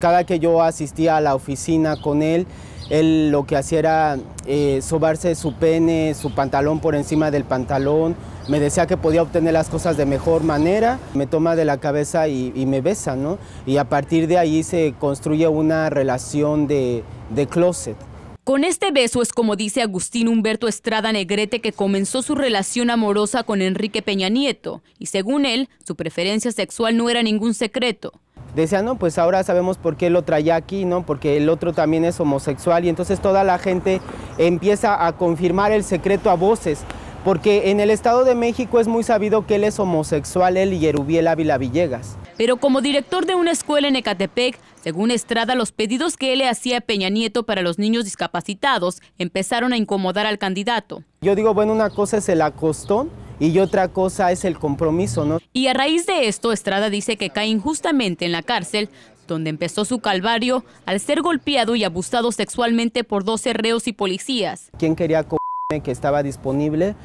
Cada que yo asistía a la oficina con él, él lo que hacía era eh, sobarse su pene, su pantalón por encima del pantalón. Me decía que podía obtener las cosas de mejor manera. Me toma de la cabeza y, me besa, ¿no? Y a partir de ahí se construye una relación de, de closet. Con este beso es como dice Agustín Humberto Estrada Negrete que comenzó su relación amorosa con Enrique Peña Nieto y según él, su preferencia sexual no era ningún secreto decía, no, pues ahora sabemos por qué lo traía aquí, ¿no? Porque el otro también es homosexual y entonces toda la gente empieza a confirmar el secreto a voces. Porque en el Estado de México es muy sabido que él es homosexual, él y Erubiel Ávila Villegas. Pero como director de una escuela en Ecatepec, según Estrada, los pedidos que él le hacía a Peña Nieto para los niños discapacitados empezaron a incomodar al candidato. Yo digo, bueno, una cosa es el acostón y otra cosa es el compromiso, ¿no? Y a raíz de esto, Estrada dice que cae injustamente en la cárcel, donde empezó su calvario al ser golpeado y abusado sexualmente por dos reos y policías. ¿Quién quería que estaba disponible?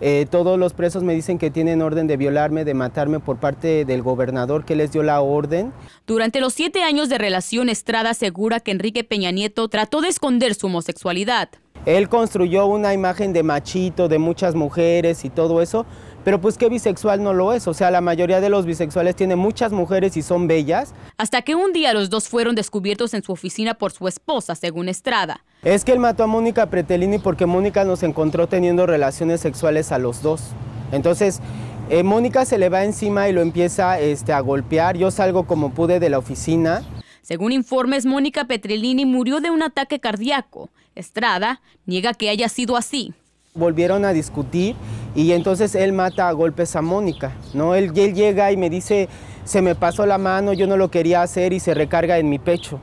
Eh, todos los presos me dicen que tienen orden de violarme, de matarme por parte del gobernador que les dio la orden. Durante los siete años de relación, Estrada asegura que Enrique Peña Nieto trató de esconder su homosexualidad. Él construyó una imagen de machito, de muchas mujeres y todo eso, pero pues qué bisexual no lo es, o sea, la mayoría de los bisexuales tiene muchas mujeres y son bellas. Hasta que un día los dos fueron descubiertos en su oficina por su esposa, según Estrada. Es que él mató a Mónica Pretelini porque Mónica nos encontró teniendo relaciones sexuales a los dos. Entonces, eh, Mónica se le va encima y lo empieza este, a golpear. Yo salgo como pude de la oficina según informes, Mónica Petrellini murió de un ataque cardíaco. Estrada niega que haya sido así. Volvieron a discutir y entonces él mata a golpes a Mónica. ¿no? él llega y me dice, se me pasó la mano, yo no lo quería hacer y se recarga en mi pecho.